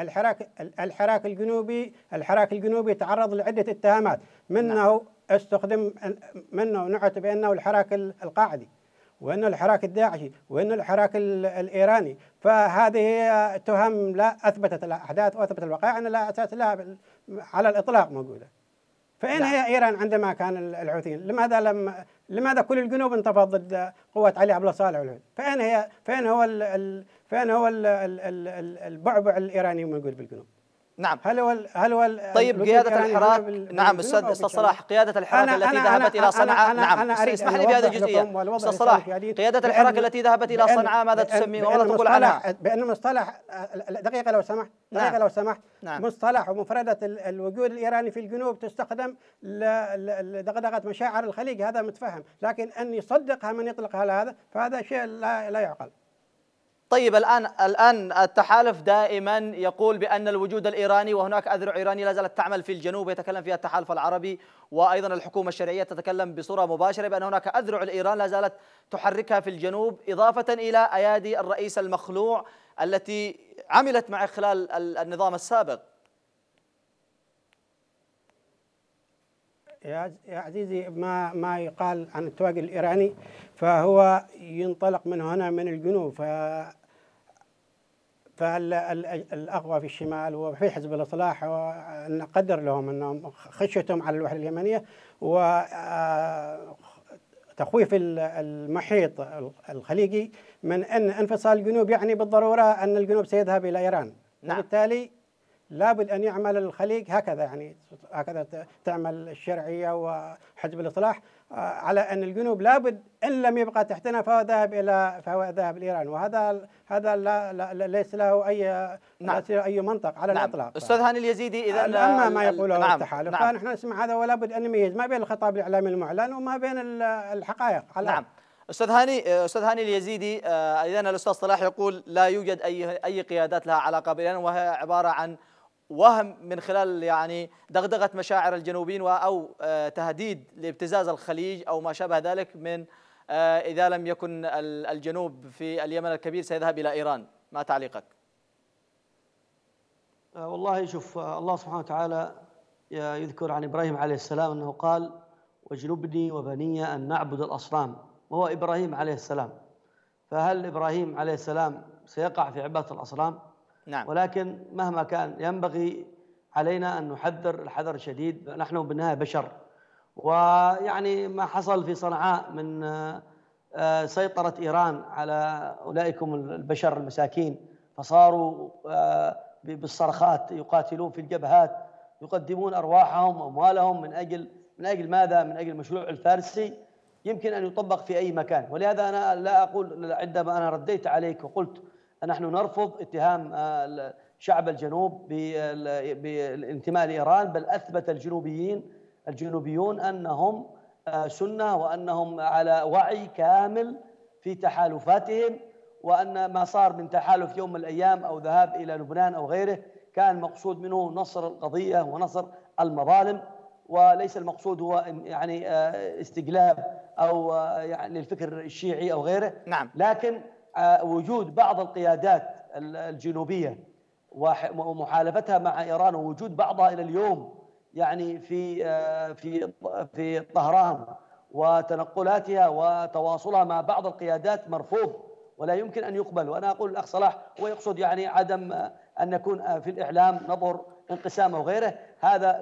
B: الحراك الحراك الجنوبي الحراك الجنوبي تعرض لعدة اتهامات منه نعم. استخدم منه نعت بأنه الحراك القاعدي وأنه الحراك الداعشي وأنه الحراك الإيراني فهذه تهم لا أثبتت الأحداث وأثبت الوقائع أن لا أساس لها على الإطلاق موجودة فأين نعم. هي إيران عندما كان الحوثيين لماذا لم لماذا كل الجنوب انتفض ضد قوات علي عبد الله صالح والحوثي فأين هي فأين هو فين هو البعبع الايراني نقول بالجنوب نعم هل هو هل هو طيب قياده الحراك نعم استاذ استاذ صلاح قياده الحراك أنا التي أنا ذهبت أنا الى صنعاء نعم أنا اسمح لي بهذه الجزئيه استاذ صلاح قياده الحراك التي ذهبت الى صنعاء ماذا تسمي وماذا تقول عنها؟ بان مصطلح دقيقه لو سمحت نعم. دقيقه لو سمحت نعم مصطلح ومفردة الوجود الإيراني في الجنوب تستخدم لدغدغة مشاعر الخليج هذا متفهم لكن أن يصدقها من يطلقها هذا فهذا شيء لا, لا يعقل
A: طيب الآن الآن التحالف دائما يقول بأن الوجود الإيراني وهناك أذرع إيرانية لا زالت تعمل في الجنوب يتكلم فيها التحالف العربي وأيضا الحكومة الشرعية تتكلم بصورة مباشرة بأن هناك أذرع الإيران لا زالت تحركها في الجنوب إضافة إلى أيادي الرئيس المخلوع التي عملت معه خلال النظام السابق
B: يا عزيزي ما ما يقال عن التواجد الايراني فهو ينطلق من هنا من الجنوب فالأقوى في الشمال وفي حزب الإصلاح نقدر لهم أنهم خشيتهم على الوحدة اليمنية و آه، تخويف المحيط الخليجي من أن انفصال الجنوب يعني بالضرورة أن الجنوب سيذهب إلى إيران نعم. وبالتالي لابد أن يعمل الخليج هكذا يعني هكذا تعمل الشرعية وحزب الإصلاح آه، على ان الجنوب لابد ان لم يبقى تحتنا فهو ذاهب الى فهو ذاهب لايران وهذا هذا لا, لا ليس له اي نعم. له اي منطق على نعم. الاطلاق استاذ هاني اليزيدي اذا اما ما يقوله نعم. التحالف نعم. فنحن نسمع هذا ولا بد ان نميز ما بين الخطاب الاعلامي المعلن وما بين الحقائق على نعم استاذ هاني آه، استاذ هاني اليزيدي
A: آه، اذا الاستاذ صلاح يقول لا يوجد اي اي قيادات لها علاقه بايران وهي عباره عن وهم من خلال يعني دغدغة مشاعر الجنوبيين أو آه، تهديد لابتزاز الخليج أو ما شابه ذلك من آه، إذا لم يكن الجنوب في اليمن الكبير سيذهب إلى إيران ما تعليقك؟
C: آه، والله شوف الله سبحانه وتعالى يذكر عن إبراهيم عليه السلام أنه قال واجنبني وبني أن نعبد الأصنام وهو إبراهيم عليه السلام فهل إبراهيم عليه السلام سيقع في عبادة الأصنام؟ نعم ولكن مهما كان ينبغي علينا أن نحذر الحذر الشديد نحن بالنهاية بشر ويعني ما حصل في صنعاء من آه، سيطرة إيران على أولئكم البشر المساكين فصاروا آه، بالصرخات يقاتلون في الجبهات يقدمون أرواحهم أموالهم من أجل من أجل ماذا؟ من أجل المشروع الفارسي يمكن أن يطبق في أي مكان ولهذا أنا لا أقول عندما أنا رديت عليك وقلت نحن نرفض اتهام آه، شعب الجنوب بالانتماء لايران بل اثبت الجنوبيين الجنوبيون انهم آه، سنه وانهم على وعي كامل في تحالفاتهم وان ما صار من تحالف يوم من الايام او ذهاب الى لبنان او غيره كان مقصود منه نصر القضيه ونصر المظالم وليس المقصود هو يعني آه، استجلاب او يعني الفكر الشيعي او غيره نعم لكن آه، وجود بعض القيادات الجنوبيه ومحالفتها مع ايران ووجود بعضها الى اليوم يعني في آه، في في طهران وتنقلاتها وتواصلها مع بعض القيادات مرفوض ولا يمكن ان يقبل وانا اقول الاخ صلاح هو يقصد يعني عدم آه، ان نكون في الاعلام نظر انقسام وغيره هذا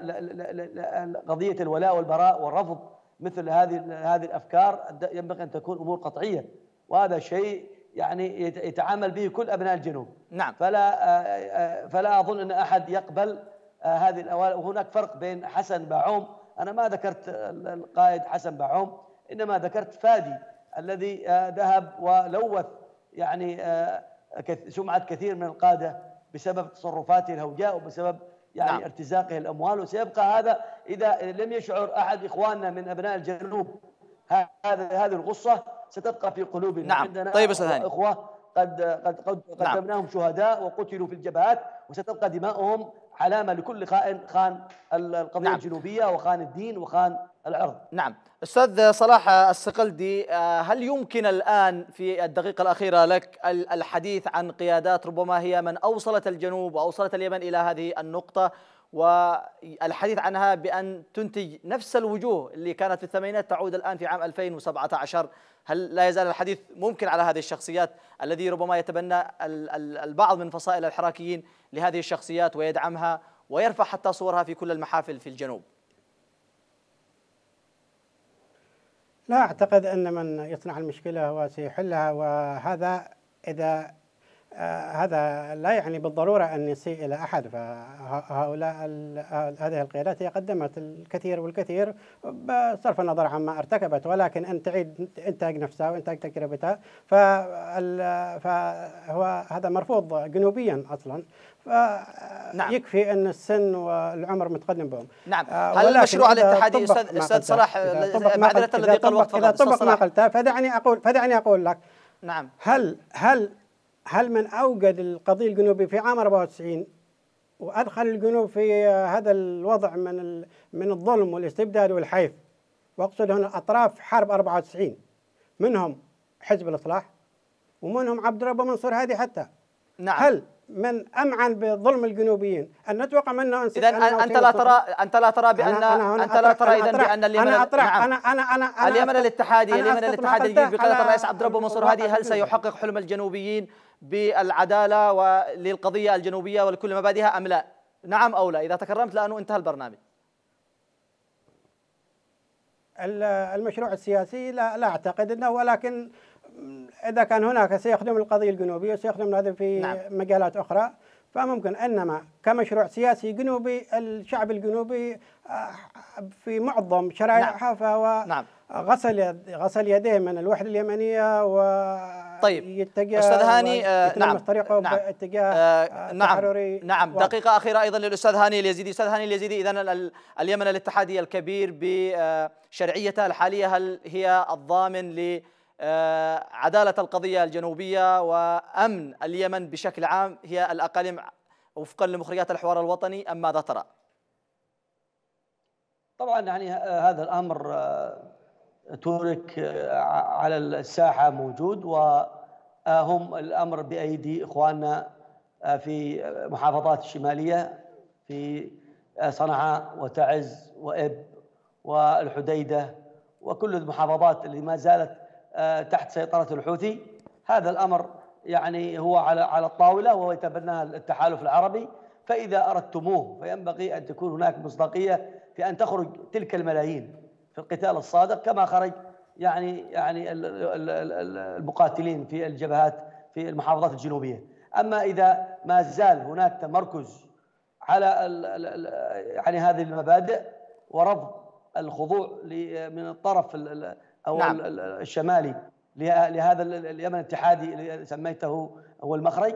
C: قضيه الولاء والبراء والرفض مثل هذه هذه الافكار ينبغي ان تكون امور قطعيه وهذا شيء يعني يتعامل به كل ابناء الجنوب نعم فلا آه، آه، آه، فلا اظن ان احد يقبل هذه الاوائل وهناك فرق بين حسن باعوم انا ما ذكرت القائد حسن باعوم انما ذكرت فادي الذي ذهب ولوث يعني سمعه كثير من القاده بسبب تصرفاته الهوجاء وبسبب يعني نعم. ارتزاقه الاموال وسيبقى هذا اذا لم يشعر احد اخواننا من ابناء الجنوب هذا هذه الغصه ستبقى في قلوبنا نعم عندنا طيب أستاذ هاني إخوة قد قد قد نعم. قدمناهم نعم. شهداء وقتلوا في الجبهات وستبقى دماؤهم علامه لكل خائن خان القضيه نعم. الجنوبيه وخان الدين وخان
A: العرض. نعم، استاذ صلاح السقلدي آه، هل يمكن الان في الدقيقه الاخيره لك الحديث عن قيادات ربما هي من اوصلت الجنوب واوصلت اليمن الى هذه النقطه والحديث عنها بأن تنتج نفس الوجوه اللي كانت في الثمانينات تعود الآن في عام 2017 هل لا يزال الحديث ممكن على هذه الشخصيات الذي ربما يتبنى البعض من فصائل الحراكيين لهذه الشخصيات ويدعمها ويرفع حتى صورها في كل المحافل في الجنوب
B: لا أعتقد أن من يصنع المشكلة هو سيحلها وهذا إذا آه، هذا لا يعني بالضرورة أن يسيء إلى أحد فهؤلاء هذه القيادات هي قدمت الكثير والكثير بصرف النظر عما ارتكبت ولكن أن تعيد إنتاج نفسها وإنتاج تجربتها فهو هذا مرفوض جنوبيا أصلا نعم. يكفي ان السن والعمر متقدم بهم
A: نعم آه، هل المشروع الاتحادي استاذ صلاح معذره الذي قال وقت اذا طبق ما
B: قلته فدعني اقول فدعني اقول لك نعم هل هل هل من أوجد القضية الجنوبي في عام 94 وأدخل الجنوب في هذا الوضع من من الظلم والاستبداد والحيف وأقصد هنا أطراف حرب 94 منهم حزب الإصلاح ومنهم عبد الرب منصور هادي حتى نعم هل من امعن بظلم الجنوبيين ان نتوقع منه ان اذا انت لا ترى انت لا ترى بان أنا أنا انت لا ترى اذا بان اليمن انا اطرح نعم. انا انا انا, أنا اليمن الاتحادي اليمن الاتحادي بقياده الرئيس عبد الرب منصور هادي هل سيحقق
A: حلم الجنوبيين بالعدالة وللقضية الجنوبية ولكل مبادئها أم لا نعم أو لا إذا تكرمت لأنه انتهى البرنامج
B: المشروع السياسي لا, لا أعتقد أنه ولكن إذا كان هناك سيخدم القضية الجنوبية وسيخدم هذا في نعم. مجالات أخرى فممكن انما كمشروع سياسي جنوبي الشعب الجنوبي آه، في معظم شرائحه نعم. فهو نعم. غسل غسل يديه من الوحده اليمنيه و طيب يتجه استاذ هاني آه، نعم طريقه نعم اتجاه آه، نعم نعم نعم دقيقه
A: اخيره ايضا للاستاذ هاني اليزيدي استاذ هاني اليزيدي اذا اليمن الاتحادي الكبير بشرعيته آه، الحاليه هل هي الضامن ل عداله القضيه الجنوبيه وامن اليمن بشكل عام هي الاقاليم وفقا لمخرجات الحوار الوطني ام ماذا ترى؟
C: طبعا يعني هذا الامر تورك آه، على الساحه موجود وهم الامر بايدي اخواننا آه، في محافظات الشماليه في آه، صنعاء وتعز واب والحديده وكل المحافظات اللي ما زالت تحت سيطره الحوثي هذا الامر يعني هو على على الطاوله ويتبناها التحالف العربي فاذا اردتموه فينبغي ان تكون هناك مصداقيه في ان تخرج تلك الملايين في القتال الصادق كما خرج يعني يعني المقاتلين في الجبهات في المحافظات الجنوبيه اما اذا ما زال هناك تمركز على يعني هذه المبادئ ورفض الخضوع من الطرف او نعم. الشمالي لهذا اليمن الاتحادي اللي سميته هو المخرج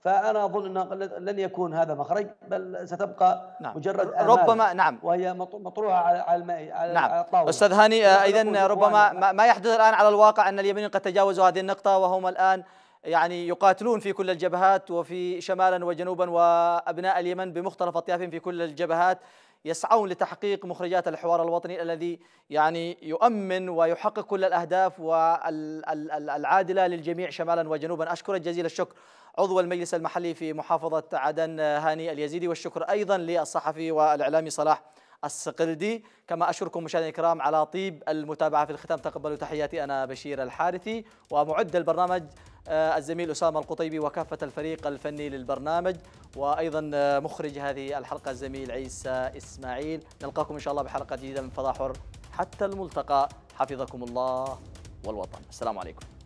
C: فانا اظن انه لن يكون هذا مخرج بل ستبقى نعم. مجرد ربما نعم وهي مطروحه على الماء على نعم. الطاوله
A: استاذ هاني اذا ربما ما يحدث الان على الواقع ان اليمين قد تجاوزوا هذه النقطه وهم الان يعني يقاتلون في كل الجبهات وفي شمالا وجنوبا وابناء اليمن بمختلف اطيافهم في كل الجبهات يسعون لتحقيق مخرجات الحوار الوطني الذي يعني يؤمن ويحقق كل الاهداف والعادله للجميع شمالا وجنوبا اشكرك جزيل الشكر عضو المجلس المحلي في محافظة عدن هاني اليزيدي والشكر أيضا للصحفي والإعلامي صلاح السقلدي كما أشكركم مشاهدينا الكرام على طيب المتابعة في الختام تقبلوا تحياتي أنا بشير الحارثي ومعد البرنامج آه، الزميل أسامة القطيبي وكافة الفريق الفني للبرنامج وأيضا آه، مخرج هذه الحلقة الزميل عيسى إسماعيل نلقاكم إن شاء الله بحلقة جديدة من فضاحر حتى الملتقى حفظكم الله والوطن السلام عليكم